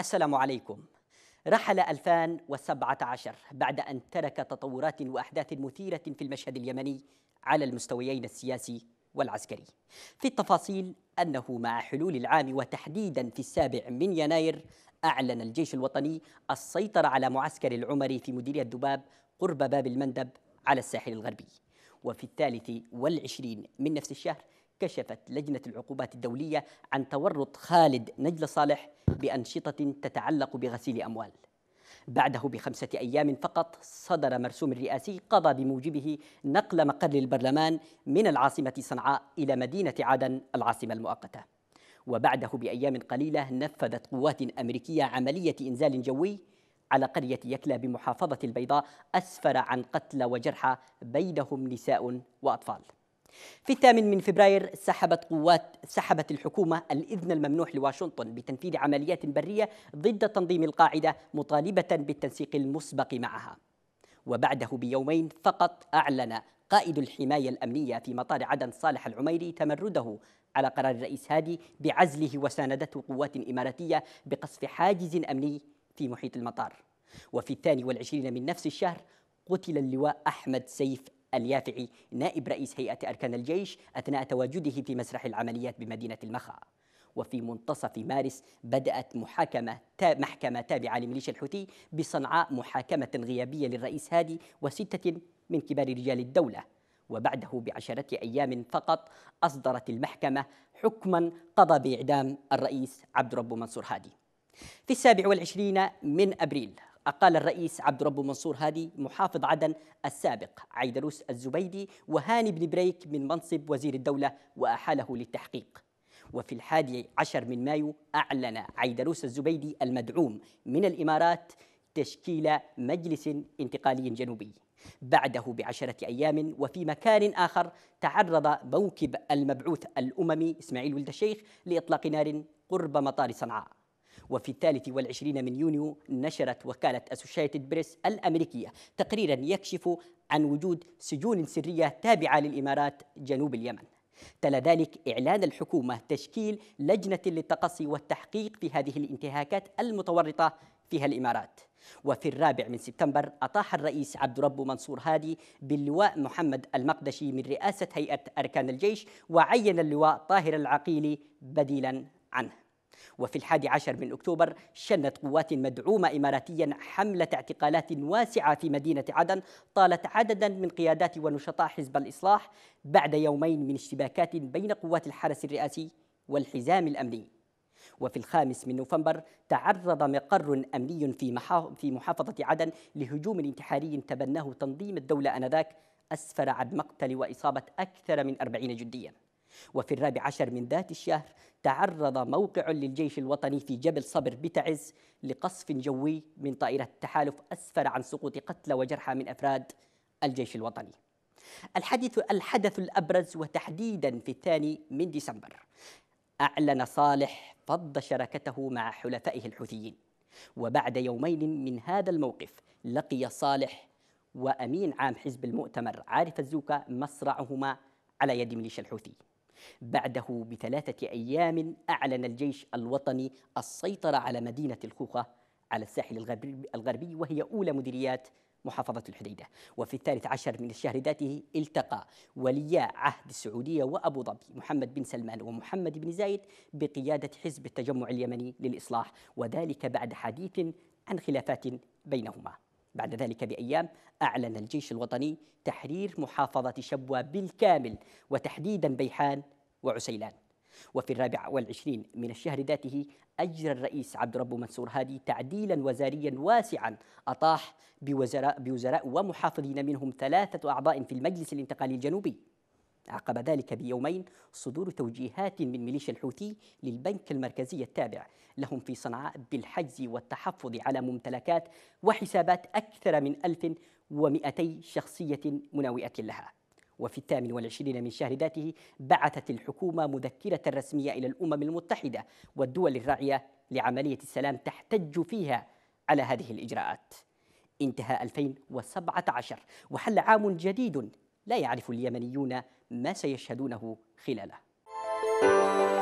السلام عليكم رحل 2017 بعد أن ترك تطورات وأحداث مثيرة في المشهد اليمني على المستويين السياسي والعسكري في التفاصيل أنه مع حلول العام وتحديدا في السابع من يناير أعلن الجيش الوطني السيطرة على معسكر العمري في مديرية ذباب قرب باب المندب على الساحل الغربي وفي الثالث والعشرين من نفس الشهر كشفت لجنة العقوبات الدولية عن تورط خالد نجل صالح بأنشطة تتعلق بغسيل أموال بعده بخمسة أيام فقط صدر مرسوم رئاسي قضى بموجبه نقل مقر البرلمان من العاصمة صنعاء إلى مدينة عدن العاصمة المؤقتة وبعده بأيام قليلة نفذت قوات أمريكية عملية إنزال جوي على قرية يكلا بمحافظة البيضاء أسفر عن قتلى وجرحى بينهم نساء وأطفال في الثامن من فبراير سحبت قوات سحبت الحكومة الإذن الممنوح لواشنطن بتنفيذ عمليات برية ضد تنظيم القاعدة مطالبة بالتنسيق المسبق معها وبعده بيومين فقط أعلن قائد الحماية الأمنية في مطار عدن صالح العميري تمرده على قرار الرئيس هادي بعزله وساندته قوات إماراتية بقصف حاجز أمني في محيط المطار وفي الثاني والعشرين من نفس الشهر قتل اللواء أحمد سيف اليافعي نائب رئيس هيئة أركان الجيش أثناء تواجده في مسرح العمليات بمدينة المخا وفي منتصف مارس بدأت محاكمة محكمة تابعة لميليشيا الحوثي بصنعاء محاكمة غيابية للرئيس هادي وستة من كبار رجال الدولة وبعده بعشرة أيام فقط أصدرت المحكمة حكما قضى بإعدام الرئيس عبد رب منصور هادي في السابع والعشرين من أبريل أقال الرئيس عبد رب منصور هادي محافظ عدن السابق عيدروس الزبيدي وهاني بن بريك من منصب وزير الدولة وأحاله للتحقيق وفي الحادي عشر من مايو أعلن عيدروس الزبيدي المدعوم من الإمارات تشكيل مجلس انتقالي جنوبي بعده بعشرة أيام وفي مكان آخر تعرض موكب المبعوث الأممي إسماعيل ولد الشيخ لإطلاق نار قرب مطار صنعاء وفي الثالث والعشرين من يونيو نشرت وكالة أسوشيتد بريس الأمريكية تقريرا يكشف عن وجود سجون سرية تابعة للإمارات جنوب اليمن تلا ذلك إعلان الحكومة تشكيل لجنة للتقصي والتحقيق في هذه الانتهاكات المتورطة فيها الإمارات وفي الرابع من سبتمبر أطاح الرئيس عبد رب منصور هادي باللواء محمد المقدشي من رئاسة هيئة أركان الجيش وعين اللواء طاهر العقيلي بديلا عنه وفي الحادي عشر من أكتوبر شنت قوات مدعومة إماراتيا حملة اعتقالات واسعة في مدينة عدن طالت عددا من قيادات ونشطاء حزب الإصلاح بعد يومين من اشتباكات بين قوات الحرس الرئاسي والحزام الأمني وفي الخامس من نوفمبر تعرض مقر أمني في, في محافظة عدن لهجوم انتحاري تبناه تنظيم الدولة أنذاك أسفر عن مقتل وإصابة أكثر من أربعين جدياً وفي الرابع عشر من ذات الشهر تعرض موقع للجيش الوطني في جبل صبر بتعز لقصف جوي من طائرة التحالف أسفر عن سقوط قتلى وجرحى من أفراد الجيش الوطني الحدث الحدث الأبرز وتحديدا في الثاني من ديسمبر أعلن صالح فض شراكته مع حلفائه الحوثيين وبعد يومين من هذا الموقف لقي صالح وأمين عام حزب المؤتمر عارف الزوكا مصرعهما على يد ميليشيا الحوثي بعده بثلاثة أيام أعلن الجيش الوطني السيطرة على مدينة الخوخة على الساحل الغربي وهي أولى مديريات محافظة الحديدة وفي الثالث عشر من الشهر ذاته التقى وليا عهد السعودية وأبو ظبي محمد بن سلمان ومحمد بن زايد بقيادة حزب التجمع اليمني للإصلاح وذلك بعد حديث عن خلافات بينهما بعد ذلك بأيام أعلن الجيش الوطني تحرير محافظة شبوة بالكامل وتحديدا بيحان وعسيلان وفي الرابع والعشرين من الشهر ذاته أجرى الرئيس عبد رب منصور هادي تعديلا وزاريا واسعا أطاح بوزراء, بوزراء ومحافظين منهم ثلاثة أعضاء في المجلس الانتقالي الجنوبي عقب ذلك بيومين صدور توجيهات من ميليشيا الحوثي للبنك المركزي التابع لهم في صنعاء بالحجز والتحفظ على ممتلكات وحسابات أكثر من 1200 شخصية مناوئة لها وفي الثامن والعشرين من شهر ذاته بعثت الحكومة مذكرة رسمية إلى الأمم المتحدة والدول الراعية لعملية السلام تحتج فيها على هذه الإجراءات انتهى 2017 وحل عام جديد لا يعرف اليمنيون ما سيشهدونه خلاله